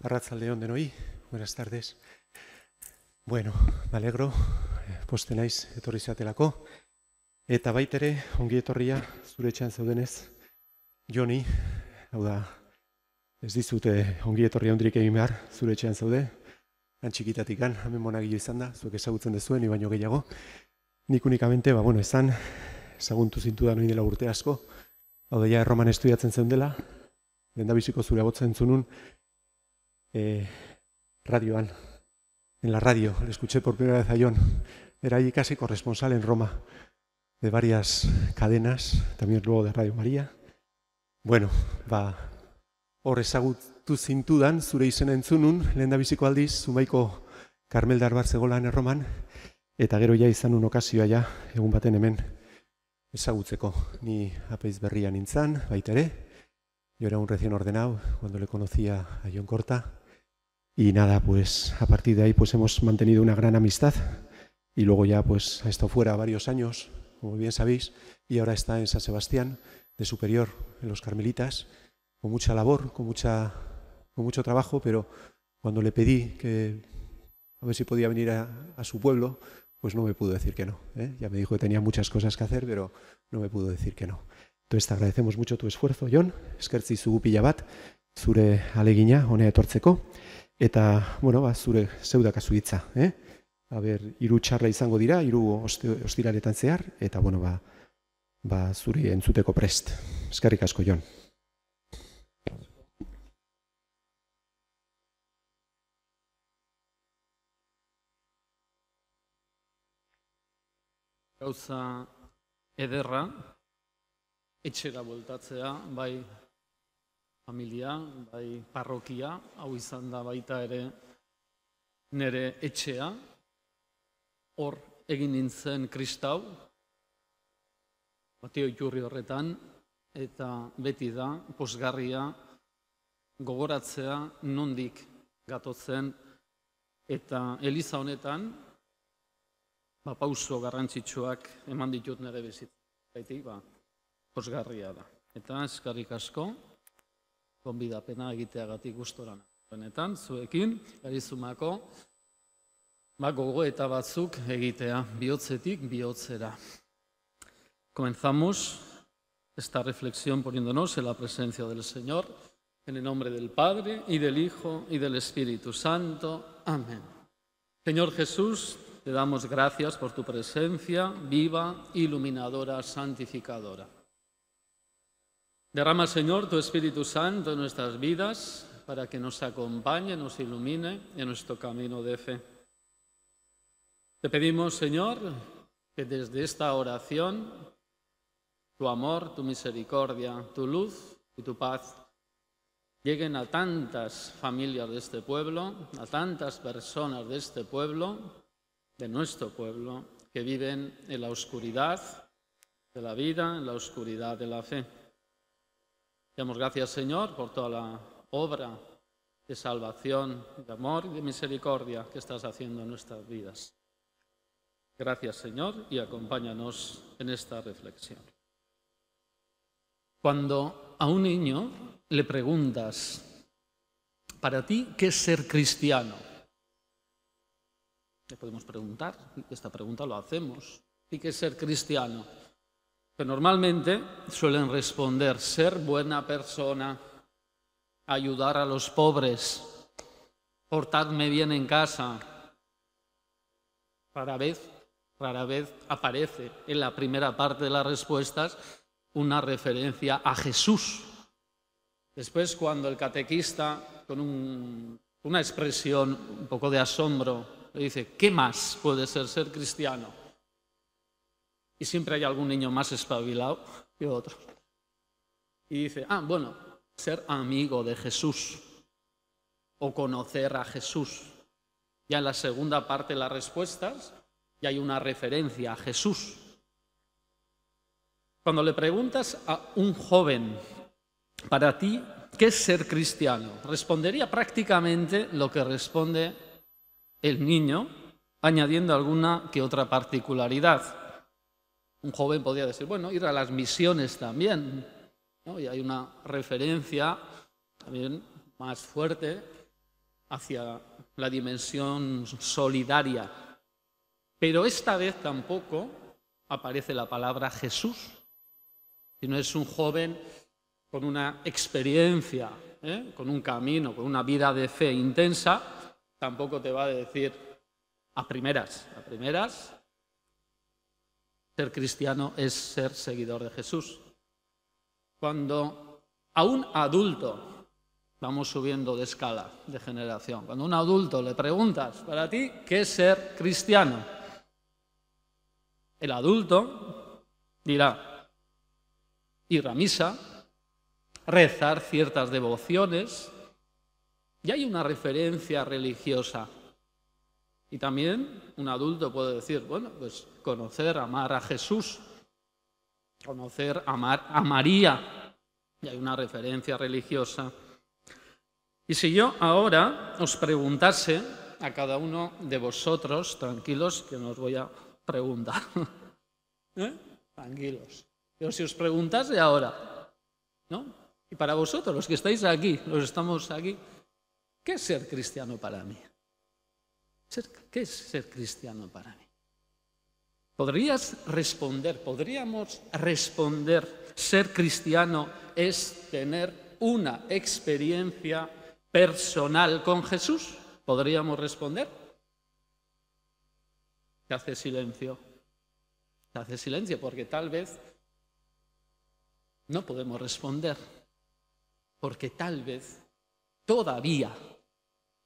Arratzalde hon denoi, buenas tardes. Bueno, alegro, eh, poste naiz etorri zatelako. Eta baitere, ongi etorria, zure etxan zaudenez, Joni, hau da, ez dizute eh, ongi etorria ondrik egin behar, zure etxean zaude, antxikitatik an, hamen monagio izan da, zuek ezagutzen dezuen, ibaino baino gehiago. Nik unikamente, ba, bueno, ezan, zaguntu zintu da dela urte asko, hau da, ja, erroman estudiatzen zeundela, dela, biziko zure abotzen zunun, eh, radioan, en la radio, le escuché por primera vez a John. Era allí casi corresponsal en Roma de varias cadenas, también luego de Radio María. Bueno, ba, hor ezagutu zintudan, zure izena entzunun, lehen da biziko aldiz, zumaiko karmeldar bat zegoelan erroman, eta gero ja izan un okazioa ja, egun baten hemen, ezagutzeko. Ni apeiz berrian nintzan, baita ere, jo era un recién ordenau, cuando le conocía a John Corta, Y nada, pues a partir de ahí pues hemos mantenido una gran amistad y luego ya pues ha estado fuera varios años, como bien sabéis, y ahora está en San Sebastián de superior en los Carmelitas, con mucha labor, con, mucha, con mucho trabajo, pero cuando le pedí que a ver si podía venir a, su pueblo, pues no me pudo decir que no. ¿eh? Ya me dijo que tenía muchas cosas que hacer, pero no me pudo decir que no. Entonces te agradecemos mucho tu esfuerzo, John. Eskerzi zugu zure zure alegina, torceco etortzeko. Eta, bueno, ba, zure zeudak azuditza, eh? A iru txarra izango dira, iru ostiraretan zehar, eta, bueno, ba, ba, zure entzuteko prest. Eskerrik asko, Jon. Gauza ederra, etxera voltatzea, bai familia, bai parrokia, hau izan da baita ere nere etxea, hor egin nintzen kristau, batio jurri horretan, eta beti da, posgarria, gogoratzea nondik gatotzen, eta eliza honetan, ba, garrantzitsuak eman ditut nire bizit. ba, posgarria da. Eta eskarrik asko. konbidapena egiteagatik gustora benetan egitea Comenzamos esta reflexión poniéndonos en la presencia del Señor, en el nombre del Padre y del Hijo y del Espíritu Santo. Amén. Señor Jesús, te damos gracias por tu presencia viva, iluminadora, santificadora. Derrama, Señor, tu Espíritu Santo en nuestras vidas para que nos acompañe, nos ilumine en nuestro camino de fe. Te pedimos, Señor, que desde esta oración tu amor, tu misericordia, tu luz y tu paz lleguen a tantas familias de este pueblo, a tantas personas de este pueblo, de nuestro pueblo, que viven en la oscuridad de la vida, en la oscuridad de la fe. Damos gracias, Señor, por toda la obra de salvación, de amor y de misericordia que estás haciendo en nuestras vidas. Gracias, Señor, y acompáñanos en esta reflexión. Cuando a un niño le preguntas, para ti, ¿qué es ser cristiano? Le podemos preguntar, esta pregunta lo hacemos, ¿y qué es ser cristiano? que normalmente suelen responder ser buena persona, ayudar a los pobres, portarme bien en casa. Rara vez, rara vez aparece en la primera parte de las respuestas una referencia a Jesús. Después, cuando el catequista, con una expresión un poco de asombro, le dice, ¿qué más puede ser ser cristiano? Y siempre hay algún niño más espabilado que otro. Y dice, ah, bueno, ser amigo de Jesús o conocer a Jesús. Ya en la segunda parte de las respuestas ya hay una referencia a Jesús. Cuando le preguntas a un joven, para ti, ¿qué es ser cristiano? Respondería prácticamente lo que responde el niño, añadiendo alguna que otra particularidad un joven podría decir, bueno, ir a las misiones también. Y hay una referencia también más fuerte hacia la dimensión solidaria. Pero esta vez tampoco aparece la palabra Jesús, Si no es un joven con una experiencia, ¿eh? con un camino, con una vida de fe intensa, tampoco te va a decir a primeras, a primeras, ser cristiano es ser seguidor de Jesús. Cuando a un adulto, vamos subiendo de escala, de generación, cuando a un adulto le preguntas, para ti, ¿qué es ser cristiano? El adulto dirá, ir a misa, rezar ciertas devociones, y hay una referencia religiosa y también un adulto puede decir, bueno, pues conocer, amar a Jesús, conocer, amar a María. Y hay una referencia religiosa. Y si yo ahora os preguntase a cada uno de vosotros, tranquilos, que no os voy a preguntar, ¿eh? tranquilos, pero si os preguntase ahora, ¿no? Y para vosotros, los que estáis aquí, los estamos aquí, ¿qué es ser cristiano para mí? ¿Qué es ser cristiano para mí? Podrías responder, podríamos responder, ser cristiano es tener una experiencia personal con Jesús. ¿Podríamos responder? Se hace silencio. Se hace silencio porque tal vez no podemos responder. Porque tal vez todavía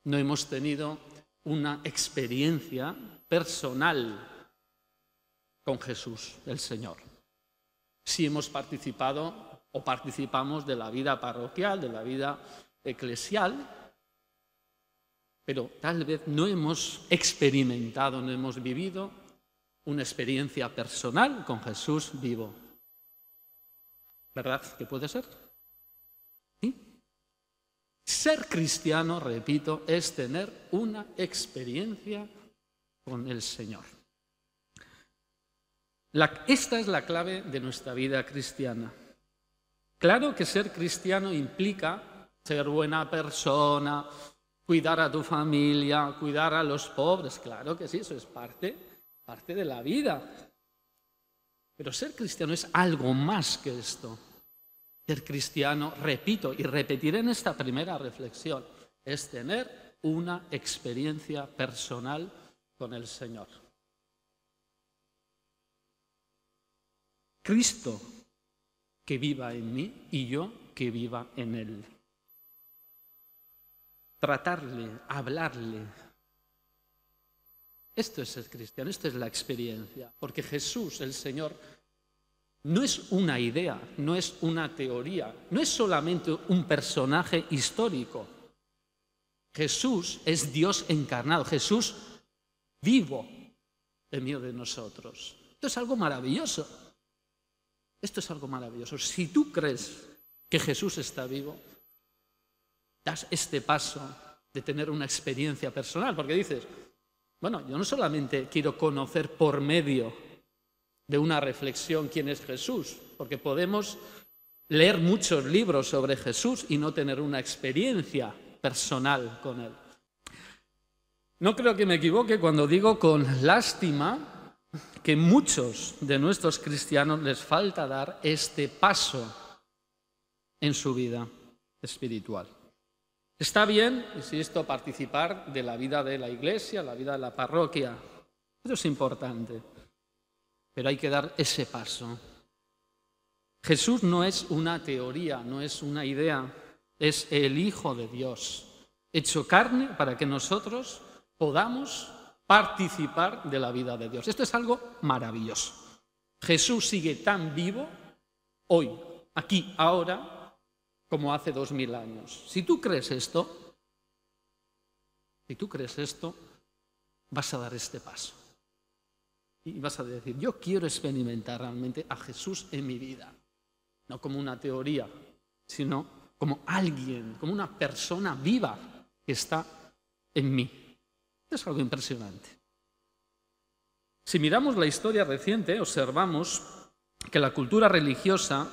no hemos tenido una experiencia personal con Jesús, el Señor. Si hemos participado o participamos de la vida parroquial, de la vida eclesial, pero tal vez no hemos experimentado, no hemos vivido una experiencia personal con Jesús vivo. ¿Verdad que puede ser? Ser cristiano, repito, es tener una experiencia con el Señor. esta es la clave de nuestra vida cristiana. Claro que ser cristiano implica ser buena persona, cuidar a tu familia, cuidar a los pobres, claro que sí, eso es parte, parte de la vida. Pero ser cristiano es algo más que esto el cristiano, repito y repetiré en esta primera reflexión, es tener una experiencia personal con el Señor. Cristo que viva en mí y yo que viva en Él. Tratarle, hablarle. Esto es el cristiano, esto es la experiencia, porque Jesús, el Señor, no es una idea, no es una teoría, no es solamente un personaje histórico. Jesús es Dios encarnado, Jesús vivo en medio de nosotros. Esto es algo maravilloso. Esto es algo maravilloso. Si tú crees que Jesús está vivo, das este paso de tener una experiencia personal, porque dices, bueno, yo no solamente quiero conocer por medio de una reflexión quién es Jesús, porque podemos leer muchos libros sobre Jesús y no tener una experiencia personal con él. No creo que me equivoque cuando digo con lástima que muchos de nuestros cristianos les falta dar este paso en su vida espiritual. Está bien, insisto, participar de la vida de la iglesia, la vida de la parroquia. Eso es importante pero hay que dar ese paso. Jesús no es una teoría, no es una idea, es el Hijo de Dios, hecho carne para que nosotros podamos participar de la vida de Dios. Esto es algo maravilloso. Jesús sigue tan vivo hoy, aquí, ahora, como hace dos mil años. Si tú crees esto, si tú crees esto, vas a dar este paso y vas a decir, yo quiero experimentar realmente a Jesús en mi vida, no como una teoría, sino como alguien, como una persona viva que está en mí. Es algo impresionante. Si miramos la historia reciente, observamos que la cultura religiosa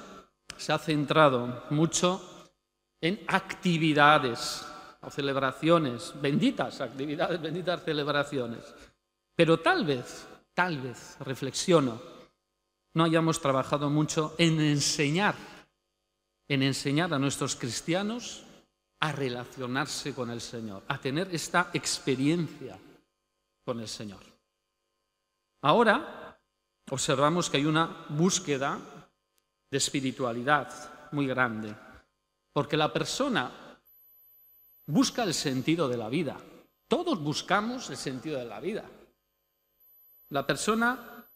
se ha centrado mucho en actividades o celebraciones, benditas actividades, benditas celebraciones. Pero tal vez tal vez, reflexiono, no hayamos trabajado mucho en enseñar, en enseñar a nuestros cristianos a relacionarse con el Señor, a tener esta experiencia con el Señor. Ahora observamos que hay una búsqueda de espiritualidad muy grande, porque la persona busca el sentido de la vida. Todos buscamos el sentido de la vida. La persona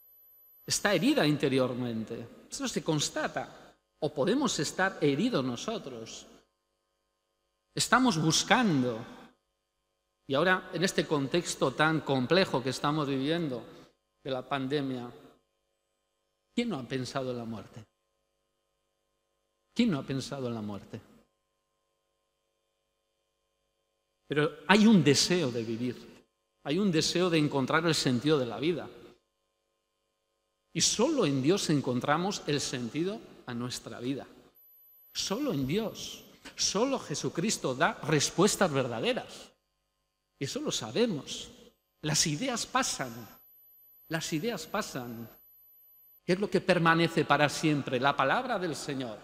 está herida interiormente. Eso se constata. O podemos estar heridos nosotros. Estamos buscando. Y ahora, en este contexto tan complejo que estamos viviendo de la pandemia, ¿quién no ha pensado en la muerte? ¿Quién no ha pensado en la muerte? Pero hay un deseo de vivir. Hay un deseo de encontrar el sentido de la vida. Y solo en Dios encontramos el sentido a nuestra vida. Solo en Dios. Solo Jesucristo da respuestas verdaderas. Eso lo sabemos. Las ideas pasan. Las ideas pasan. ¿Qué es lo que permanece para siempre? La palabra del Señor.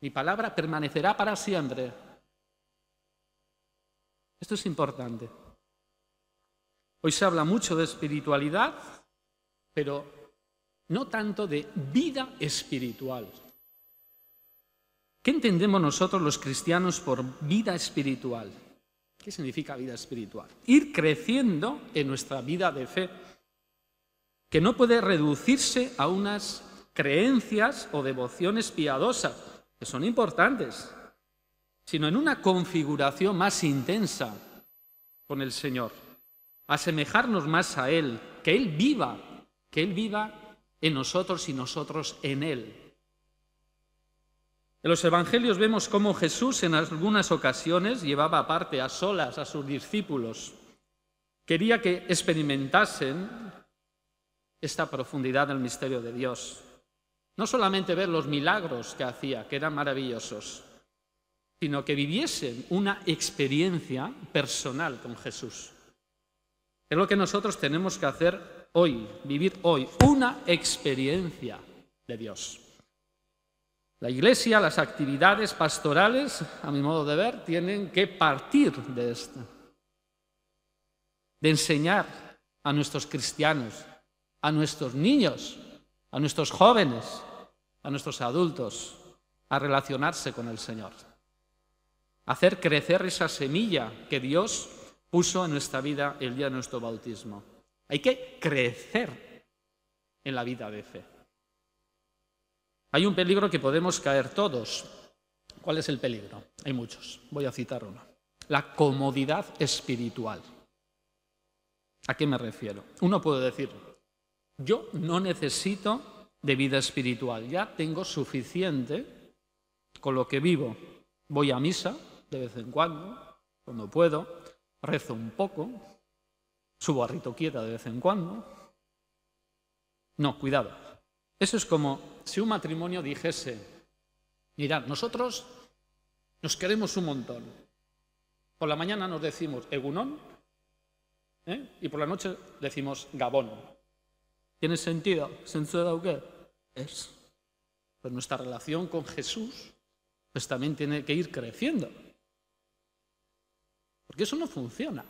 Mi palabra permanecerá para siempre. Esto es importante. Hoy se habla mucho de espiritualidad, pero no tanto de vida espiritual. ¿Qué entendemos nosotros los cristianos por vida espiritual? ¿Qué significa vida espiritual? Ir creciendo en nuestra vida de fe, que no puede reducirse a unas creencias o devociones piadosas, que son importantes, sino en una configuración más intensa con el Señor asemejarnos más a Él, que Él viva, que Él viva en nosotros y nosotros en Él. En los Evangelios vemos cómo Jesús en algunas ocasiones llevaba aparte a solas a sus discípulos. Quería que experimentasen esta profundidad del misterio de Dios. No solamente ver los milagros que hacía, que eran maravillosos, sino que viviesen una experiencia personal con Jesús. Es lo que nosotros tenemos que hacer hoy, vivir hoy, una experiencia de Dios. La iglesia, las actividades pastorales, a mi modo de ver, tienen que partir de esto, de enseñar a nuestros cristianos, a nuestros niños, a nuestros jóvenes, a nuestros adultos, a relacionarse con el Señor, hacer crecer esa semilla que Dios puso en nuestra vida el día de nuestro bautismo. Hay que crecer en la vida de fe. Hay un peligro que podemos caer todos. ¿Cuál es el peligro? Hay muchos. Voy a citar uno. La comodidad espiritual. ¿A qué me refiero? Uno puede decir, yo no necesito de vida espiritual, ya tengo suficiente con lo que vivo. Voy a misa de vez en cuando, cuando puedo, rezo un poco, subo a rito quieta de vez en cuando. No, cuidado. Eso es como si un matrimonio dijese, mirad, nosotros nos queremos un montón. Por la mañana nos decimos Egunón ¿eh? y por la noche decimos Gabón. ¿Tiene sentido? ¿Sensuela o qué? Es. Pues nuestra relación con Jesús pues también tiene que ir creciendo. Porque eso no funciona.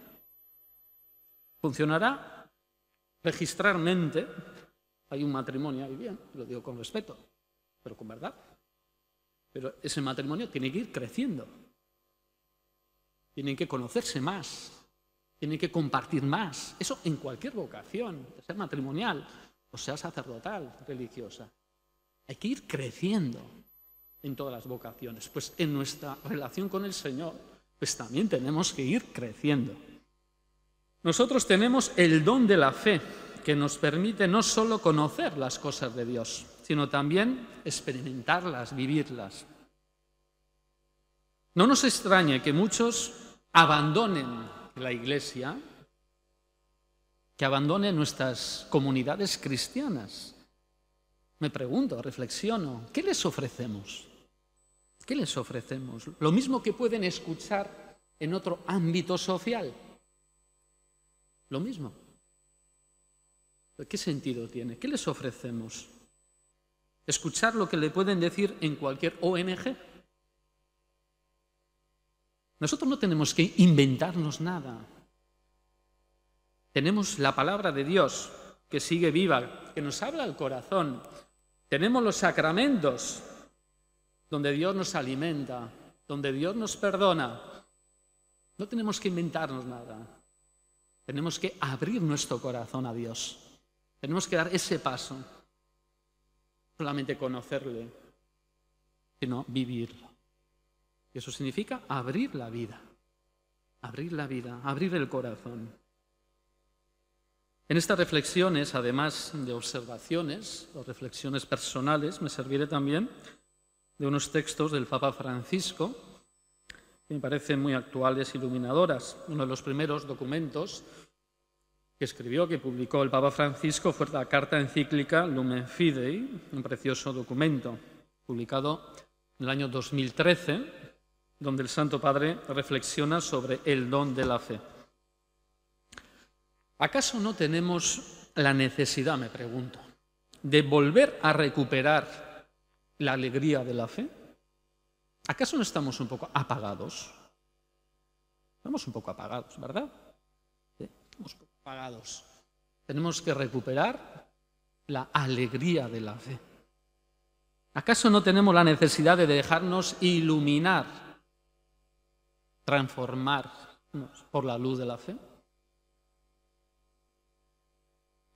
Funcionará registrarmente. Hay un matrimonio ahí bien, lo digo con respeto, pero con verdad. Pero ese matrimonio tiene que ir creciendo. Tienen que conocerse más. Tienen que compartir más. Eso en cualquier vocación, sea matrimonial o sea sacerdotal, religiosa. Hay que ir creciendo en todas las vocaciones. Pues en nuestra relación con el Señor pues también tenemos que ir creciendo. Nosotros tenemos el don de la fe que nos permite no solo conocer las cosas de Dios, sino también experimentarlas, vivirlas. No nos extrañe que muchos abandonen la iglesia, que abandonen nuestras comunidades cristianas. Me pregunto, reflexiono, ¿qué les ofrecemos? ¿Qué les ofrecemos? Lo mismo que pueden escuchar en otro ámbito social. Lo mismo. ¿Qué sentido tiene? ¿Qué les ofrecemos? ¿Escuchar lo que le pueden decir en cualquier ONG? Nosotros no tenemos que inventarnos nada. Tenemos la palabra de Dios que sigue viva, que nos habla al corazón. Tenemos los sacramentos donde Dios nos alimenta, donde Dios nos perdona. No tenemos que inventarnos nada. Tenemos que abrir nuestro corazón a Dios. Tenemos que dar ese paso. Solamente conocerle, sino vivirlo. Y eso significa abrir la vida. Abrir la vida, abrir el corazón. En estas reflexiones, además de observaciones o reflexiones personales, me serviré también de unos textos del Papa Francisco que me parecen muy actuales e iluminadoras. Uno de los primeros documentos que escribió, que publicó el Papa Francisco, fue la carta encíclica Lumen Fidei, un precioso documento publicado en el año 2013, donde el Santo Padre reflexiona sobre el don de la fe. ¿Acaso no tenemos la necesidad, me pregunto, de volver a recuperar la alegría de la fe? ¿Acaso no estamos un poco apagados? Estamos un poco apagados, ¿verdad? Estamos un poco apagados. Tenemos que recuperar la alegría de la fe. ¿Acaso no tenemos la necesidad de dejarnos iluminar, transformarnos por la luz de la fe?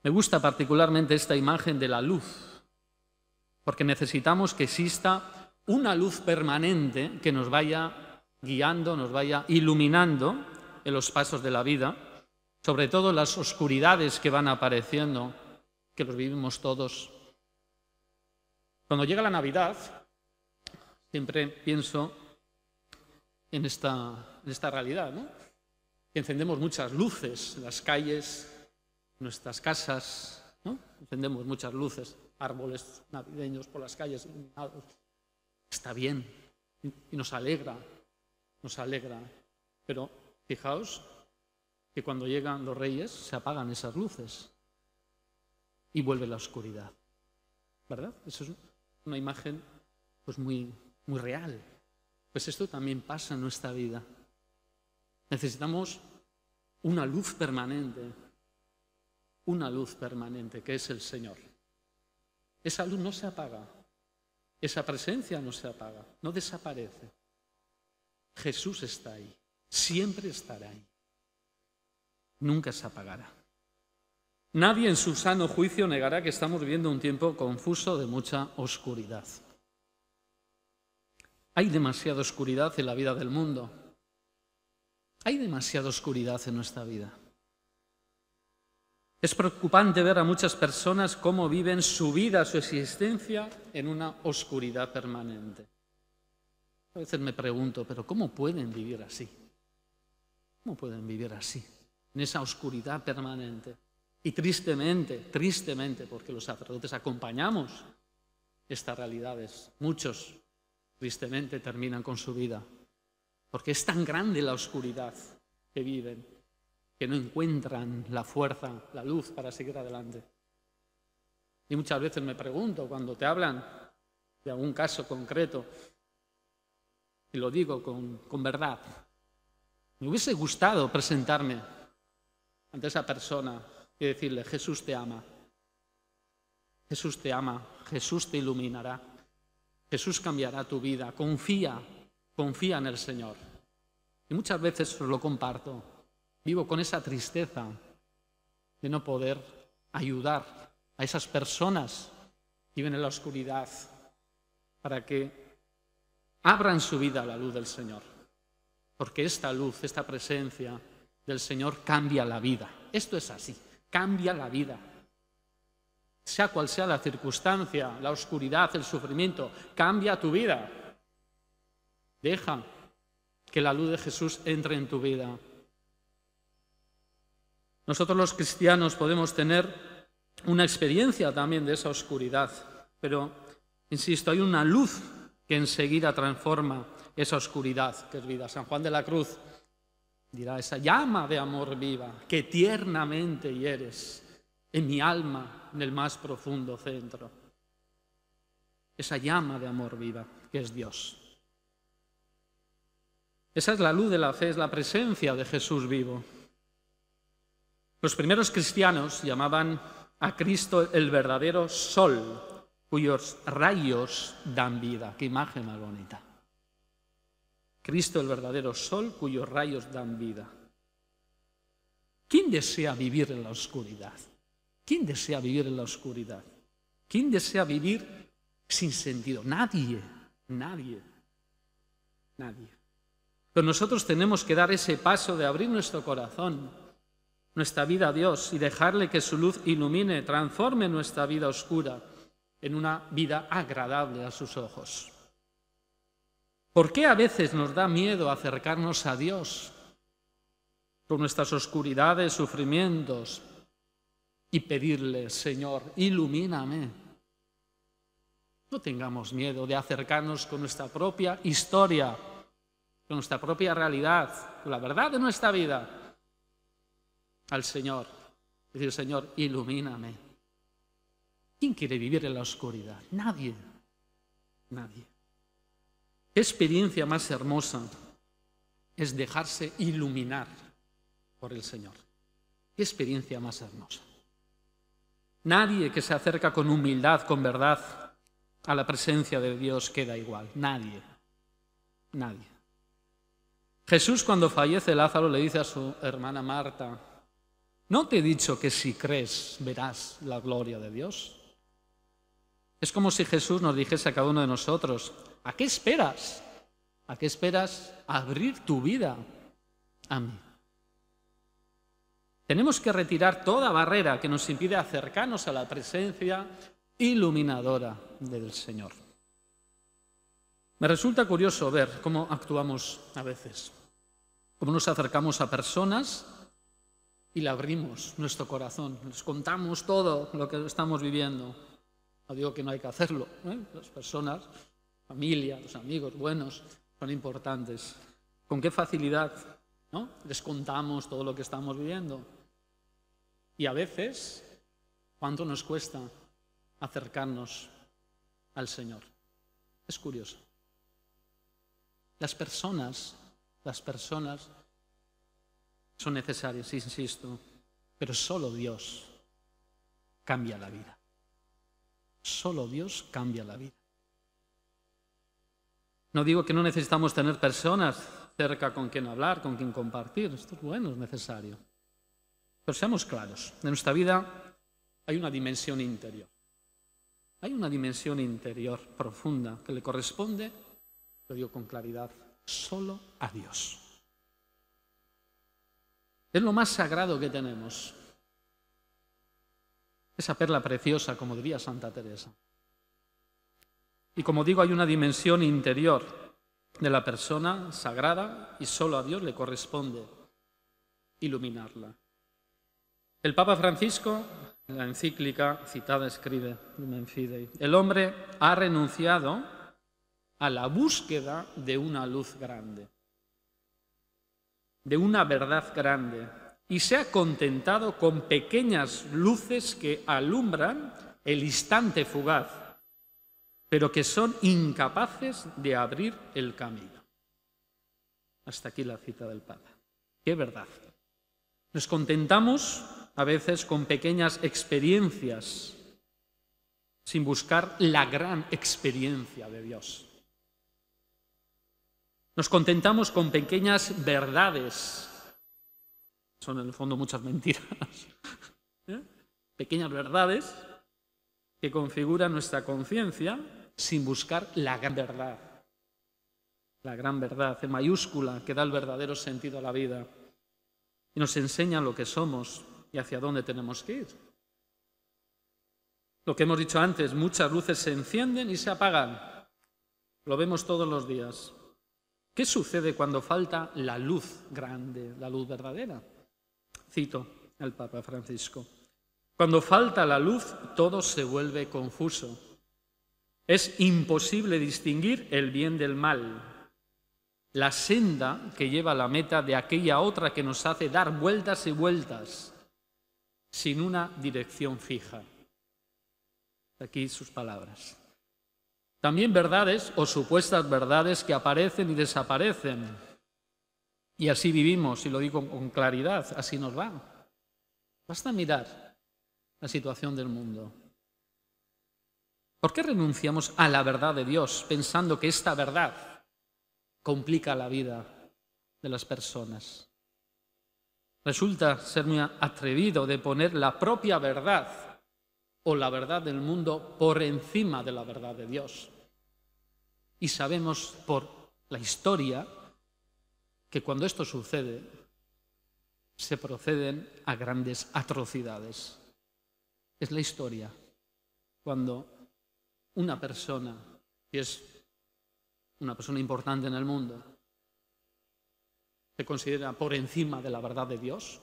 Me gusta particularmente esta imagen de la luz porque necesitamos que exista una luz permanente que nos vaya guiando, nos vaya iluminando en los pasos de la vida, sobre todo las oscuridades que van apareciendo, que los vivimos todos. Cuando llega la Navidad, siempre pienso en esta, realidad, ¿no? Encendemos muchas luces en las calles, en nuestras casas, Encendemos muchas luces árboles navideños por las calles iluminados. Está bien y nos alegra, nos alegra. Pero fijaos que cuando llegan los reyes se apagan esas luces y vuelve la oscuridad. ¿Verdad? Eso es una imagen pues muy, muy real. Pues esto también pasa en nuestra vida. Necesitamos una luz permanente, una luz permanente que es el Señor. Esa luz no se apaga, esa presencia no se apaga, no desaparece. Jesús está ahí, siempre estará ahí, nunca se apagará. Nadie en su sano juicio negará que estamos viviendo un tiempo confuso de mucha oscuridad. Hay demasiada oscuridad en la vida del mundo. Hay demasiada oscuridad en nuestra vida. Es preocupante ver a muchas personas cómo viven su vida, su existencia, en una oscuridad permanente. A veces me pregunto, pero ¿cómo pueden vivir así? ¿Cómo pueden vivir así? En esa oscuridad permanente. Y tristemente, tristemente, porque los sacerdotes acompañamos estas realidades, muchos tristemente terminan con su vida, porque es tan grande la oscuridad que viven que no encuentran la fuerza, la luz para seguir adelante. Y muchas veces me pregunto cuando te hablan de algún caso concreto, y lo digo con, verdad, me hubiese gustado presentarme ante esa persona y decirle, Jesús te ama, Jesús te ama, Jesús te iluminará, Jesús cambiará tu vida, confía, confía en el Señor. Y muchas veces lo comparto, vivo con esa tristeza de no poder ayudar a esas personas que viven en la oscuridad para que abran su vida a la luz del Señor. Porque esta luz, esta presencia del Señor cambia la vida. Esto es así, cambia la vida. Sea cual sea la circunstancia, la oscuridad, el sufrimiento, cambia tu vida. Deja que la luz de Jesús entre en tu vida nosotros los cristianos podemos tener una experiencia también de esa oscuridad, pero, insisto, hay una luz que enseguida transforma esa oscuridad que es vida. San Juan de la Cruz dirá, esa llama de amor viva que tiernamente hieres en mi alma, en el más profundo centro. Esa llama de amor viva que es Dios. Esa es la luz de la fe, es la presencia de Jesús vivo. Los primeros cristianos llamaban a Cristo el verdadero sol, cuyos rayos dan vida. Qué imagen más bonita. Cristo el verdadero sol, cuyos rayos dan vida. ¿Quién desea vivir en la oscuridad? ¿Quién desea vivir en la oscuridad? ¿Quién desea vivir sin sentido? Nadie, nadie, nadie. Pero nosotros tenemos que dar ese paso de abrir nuestro corazón nuestra vida a Dios y dejarle que su luz ilumine, transforme nuestra vida oscura en una vida agradable a sus ojos. ¿Por qué a veces nos da miedo acercarnos a Dios con nuestras oscuridades, sufrimientos y pedirle, Señor, ilumíname? No tengamos miedo de acercarnos con nuestra propia historia, con nuestra propia realidad, con la verdad de nuestra vida al Señor. Decir, Señor, ilumíname. ¿Quién quiere vivir en la oscuridad? Nadie. Nadie. ¿Qué experiencia más hermosa es dejarse iluminar por el Señor? ¿Qué experiencia más hermosa? Nadie que se acerca con humildad, con verdad, a la presencia de Dios queda igual. Nadie. Nadie. Jesús cuando fallece Lázaro le dice a su hermana Marta, no te he dicho que si crees verás la gloria de Dios. Es como si Jesús nos dijese a cada uno de nosotros, ¿a qué esperas? ¿A qué esperas abrir tu vida a mí? Tenemos que retirar toda barrera que nos impide acercarnos a la presencia iluminadora del Señor. Me resulta curioso ver cómo actuamos a veces, cómo nos acercamos a personas y le abrimos nuestro corazón, les contamos todo lo que estamos viviendo. No digo que no hay que hacerlo, ¿eh? las personas, familia, los amigos buenos son importantes. ¿Con qué facilidad ¿no? les contamos todo lo que estamos viviendo? Y a veces, ¿cuánto nos cuesta acercarnos al Señor? Es curioso. Las personas, las personas son necesarias, insisto, pero solo Dios cambia la vida. Solo Dios cambia la vida. No digo que no necesitamos tener personas cerca con quien hablar, con quien compartir. Esto es bueno, es necesario. Pero seamos claros, en nuestra vida hay una dimensión interior. Hay una dimensión interior profunda que le corresponde, lo digo con claridad, solo a Dios. Es lo más sagrado que tenemos. Esa perla preciosa, como diría Santa Teresa. Y como digo, hay una dimensión interior de la persona sagrada y solo a Dios le corresponde iluminarla. El Papa Francisco, en la encíclica citada, escribe, el hombre ha renunciado a la búsqueda de una luz grande de una verdad grande y se ha contentado con pequeñas luces que alumbran el instante fugaz, pero que son incapaces de abrir el camino. Hasta aquí la cita del Papa. Qué verdad. Nos contentamos a veces con pequeñas experiencias sin buscar la gran experiencia de Dios. Nos contentamos con pequeñas verdades. Son en el fondo muchas mentiras. ¿eh? Pequeñas verdades que configuran nuestra conciencia sin buscar la gran verdad. La gran verdad en mayúscula que da el verdadero sentido a la vida y nos enseña lo que somos y hacia dónde tenemos que ir. Lo que hemos dicho antes, muchas luces se encienden y se apagan. Lo vemos todos los días. ¿Qué sucede cuando falta la luz grande, la luz verdadera? Cito al Papa Francisco. Cuando falta la luz, todo se vuelve confuso. Es imposible distinguir el bien del mal. La senda que lleva a la meta de aquella otra que nos hace dar vueltas y vueltas sin una dirección fija. Aquí sus palabras. También verdades o supuestas verdades que aparecen y desaparecen. Y así vivimos, y lo digo con claridad, así nos va. Basta mirar la situación del mundo. ¿Por qué renunciamos a la verdad de Dios pensando que esta verdad complica la vida de las personas? Resulta ser muy atrevido de poner la propia verdad o la verdad del mundo por encima de la verdad de Dios. Y sabemos por la historia que cuando esto sucede se proceden a grandes atrocidades. Es la historia. Cuando una persona, que es una persona importante en el mundo, se considera por encima de la verdad de Dios,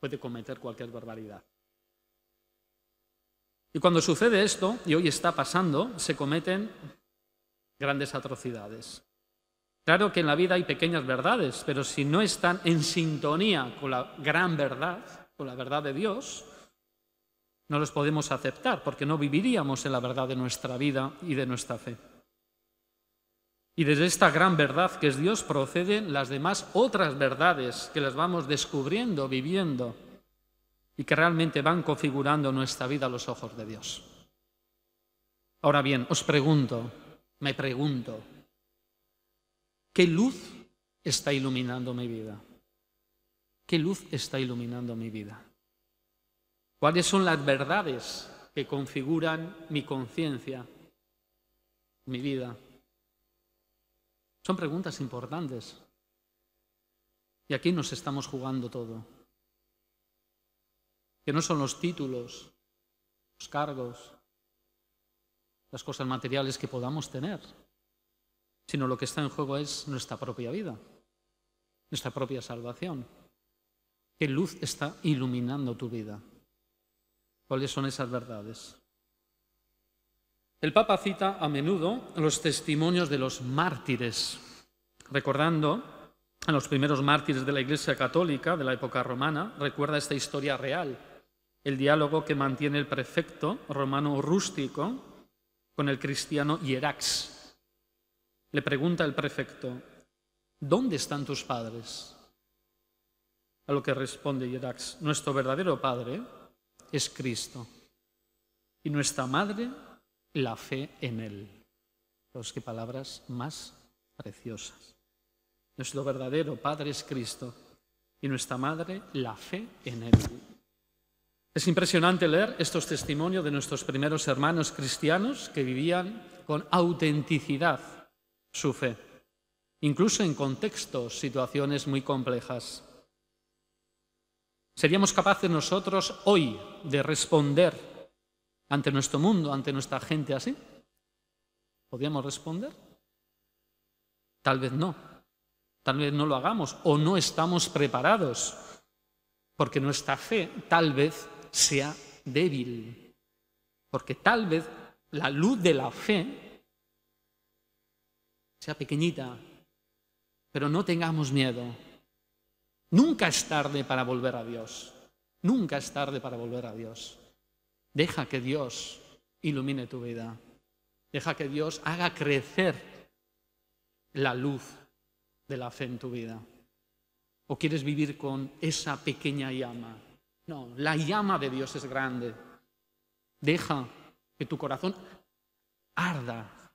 puede cometer cualquier barbaridad. Y cuando sucede esto, y hoy está pasando, se cometen grandes atrocidades. Claro que en la vida hay pequeñas verdades, pero si no están en sintonía con la gran verdad, con la verdad de Dios, no los podemos aceptar porque no viviríamos en la verdad de nuestra vida y de nuestra fe. Y desde esta gran verdad que es Dios proceden las demás otras verdades que las vamos descubriendo, viviendo y que realmente van configurando nuestra vida a los ojos de Dios. Ahora bien, os pregunto, me pregunto, ¿qué luz está iluminando mi vida? ¿Qué luz está iluminando mi vida? ¿Cuáles son las verdades que configuran mi conciencia, mi vida? Son preguntas importantes. Y aquí nos estamos jugando todo. Que no son los títulos, los cargos, las cosas materiales que podamos tener, sino lo que está en juego es nuestra propia vida, nuestra propia salvación. ¿Qué luz está iluminando tu vida? ¿Cuáles son esas verdades? El Papa cita a menudo los testimonios de los mártires, recordando a los primeros mártires de la Iglesia Católica de la época romana, recuerda esta historia real, el diálogo que mantiene el prefecto romano rústico con el cristiano Yerax, Le pregunta el prefecto, ¿dónde están tus padres? A lo que responde Yerax, nuestro verdadero padre es Cristo y nuestra madre la fe en Él. Los que palabras más preciosas. Nuestro verdadero Padre es Cristo y nuestra Madre la fe en Él. Es impresionante leer estos testimonios de nuestros primeros hermanos cristianos que vivían con autenticidad su fe, incluso en contextos, situaciones muy complejas. ¿Seríamos capaces nosotros hoy de responder ante nuestro mundo, ante nuestra gente así? ¿Podríamos responder? Tal vez no. Tal vez no lo hagamos o no estamos preparados, porque nuestra fe tal vez sea débil, porque tal vez la luz de la fe sea pequeñita, pero no tengamos miedo. Nunca es tarde para volver a Dios, nunca es tarde para volver a Dios. Deja que Dios ilumine tu vida, deja que Dios haga crecer la luz de la fe en tu vida. ¿O quieres vivir con esa pequeña llama? No, la llama de Dios es grande. Deja que tu corazón arda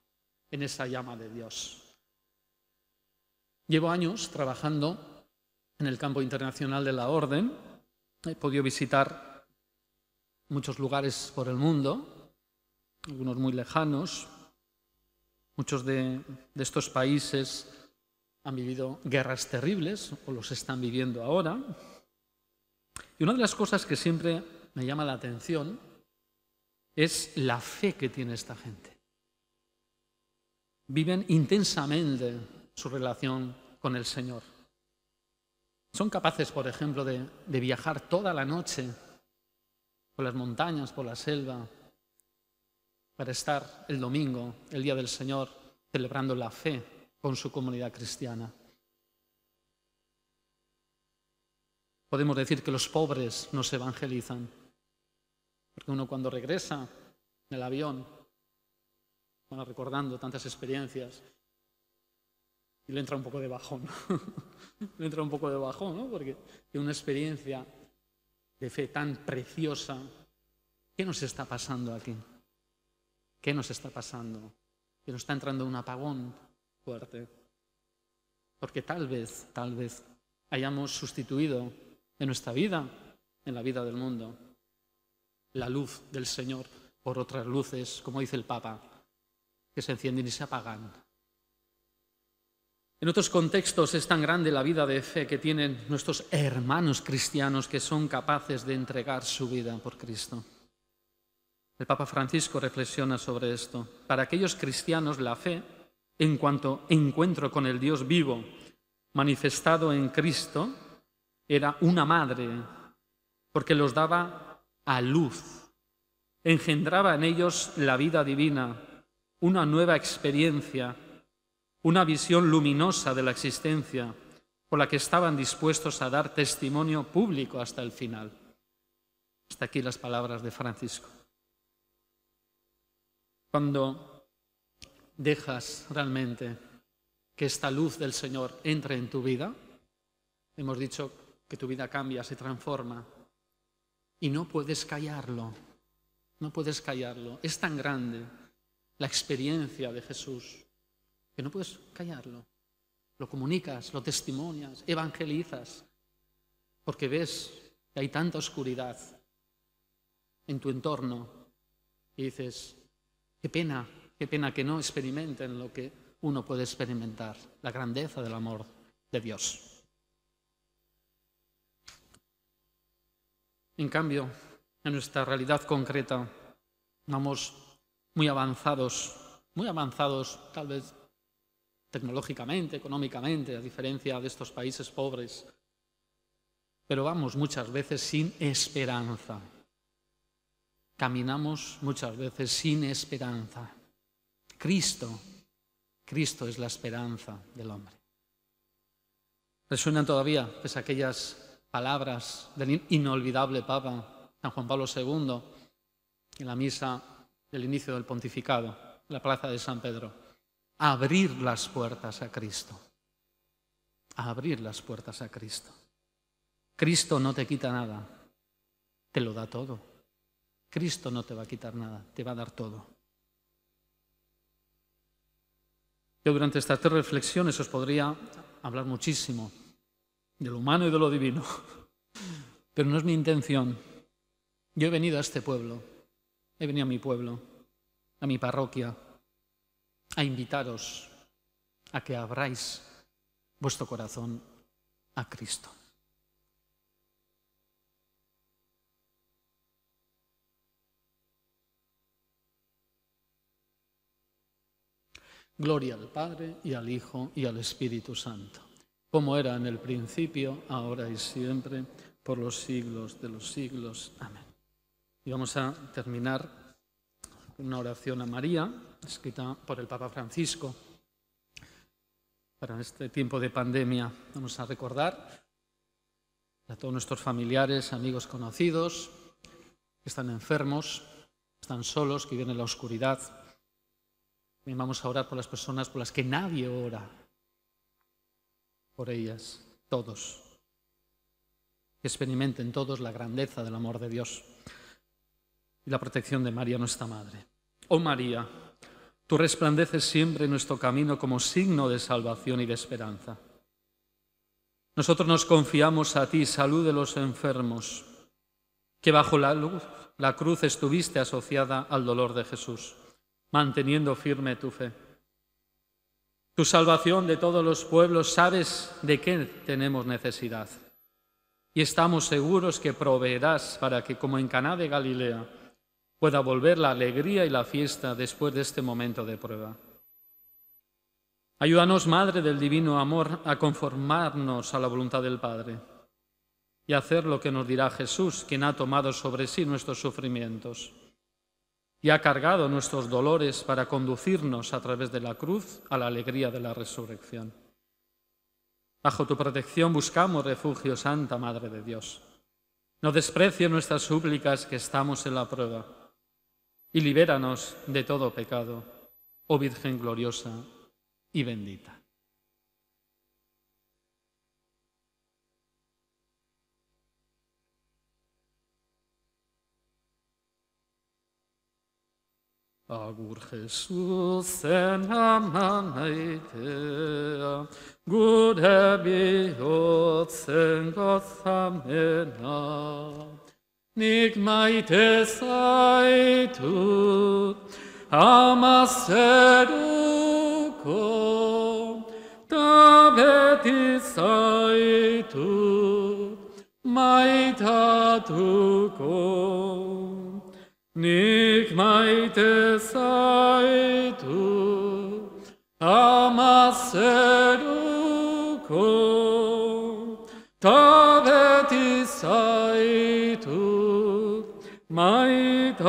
en esa llama de Dios. Llevo años trabajando en el campo internacional de la Orden. He podido visitar muchos lugares por el mundo, algunos muy lejanos. Muchos de, estos países han vivido guerras terribles o los están viviendo ahora. Y una de las cosas que siempre me llama la atención es la fe que tiene esta gente. Viven intensamente su relación con el Señor. Son capaces, por ejemplo, de, de viajar toda la noche por las montañas, por la selva, para estar el domingo, el día del Señor, celebrando la fe con su comunidad cristiana. Podemos decir que los pobres nos evangelizan, porque uno cuando regresa en el avión, bueno, recordando tantas experiencias, y le entra un poco de bajón, le entra un poco de bajón, ¿no? Porque de una experiencia de fe tan preciosa, ¿qué nos está pasando aquí? ¿Qué nos está pasando? Que nos está entrando un apagón fuerte. Porque tal vez, tal vez hayamos sustituido en nuestra vida, en la vida del mundo. La luz del Señor por otras luces, como dice el Papa, que se encienden y se apagan. En otros contextos es tan grande la vida de fe que tienen nuestros hermanos cristianos que son capaces de entregar su vida por Cristo. El Papa Francisco reflexiona sobre esto. Para aquellos cristianos la fe, en cuanto encuentro con el Dios vivo, manifestado en Cristo, era una madre, porque los daba a luz, engendraba en ellos la vida divina, una nueva experiencia, una visión luminosa de la existencia por la que estaban dispuestos a dar testimonio público hasta el final. Hasta aquí las palabras de Francisco. Cuando dejas realmente que esta luz del Señor entre en tu vida, hemos dicho que tu vida cambia, se transforma. Y no puedes callarlo, no puedes callarlo. Es tan grande la experiencia de Jesús que no puedes callarlo. Lo comunicas, lo testimonias, evangelizas, porque ves que hay tanta oscuridad en tu entorno y dices, qué pena, qué pena que no experimenten lo que uno puede experimentar, la grandeza del amor de Dios. En cambio, en nuestra realidad concreta, vamos muy avanzados, muy avanzados tal vez tecnológicamente, económicamente, a diferencia de estos países pobres, pero vamos muchas veces sin esperanza. Caminamos muchas veces sin esperanza. Cristo, Cristo es la esperanza del hombre. Resuenan todavía pues, aquellas palabras del inolvidable Papa San Juan Pablo II en la misa del inicio del pontificado, en la plaza de San Pedro. Abrir las puertas a Cristo. Abrir las puertas a Cristo. Cristo no te quita nada, te lo da todo. Cristo no te va a quitar nada, te va a dar todo. Yo durante estas tres reflexiones os podría hablar muchísimo, de lo humano y de lo divino. Pero no es mi intención. Yo he venido a este pueblo, he venido a mi pueblo, a mi parroquia, a invitaros a que abráis vuestro corazón a Cristo. Gloria al Padre y al Hijo y al Espíritu Santo como era en el principio, ahora y siempre, por los siglos de los siglos. Amén. Y vamos a terminar una oración a María, escrita por el Papa Francisco. Para este tiempo de pandemia vamos a recordar a todos nuestros familiares, amigos conocidos, que están enfermos, están solos, que viven en la oscuridad. También vamos a orar por las personas por las que nadie ora, por ellas, todos. Que experimenten todos la grandeza del amor de Dios y la protección de María, nuestra Madre. Oh María, tú resplandeces siempre en nuestro camino como signo de salvación y de esperanza. Nosotros nos confiamos a ti, salud de los enfermos, que bajo la luz, la cruz estuviste asociada al dolor de Jesús, manteniendo firme tu fe. Tu salvación de todos los pueblos, sabes de qué tenemos necesidad. Y estamos seguros que proveerás para que, como en Caná de Galilea, pueda volver la alegría y la fiesta después de este momento de prueba. Ayúdanos, Madre del Divino Amor, a conformarnos a la voluntad del Padre y a hacer lo que nos dirá Jesús, quien ha tomado sobre sí nuestros sufrimientos y ha cargado nuestros dolores para conducirnos a través de la cruz a la alegría de la resurrección. Bajo tu protección buscamos refugio, Santa Madre de Dios. No desprecie nuestras súplicas que estamos en la prueba y libéranos de todo pecado, oh Virgen gloriosa y bendita. Agur xesu zen ama naitea gure bihotzen gotza mena Nik maite zaitut ama zeruko ta beti zaitut maitatuko Nik maite zaitu amazeruko, tabeti zaitu maitatuko.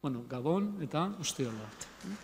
Bueno, Gabon eta ustiola.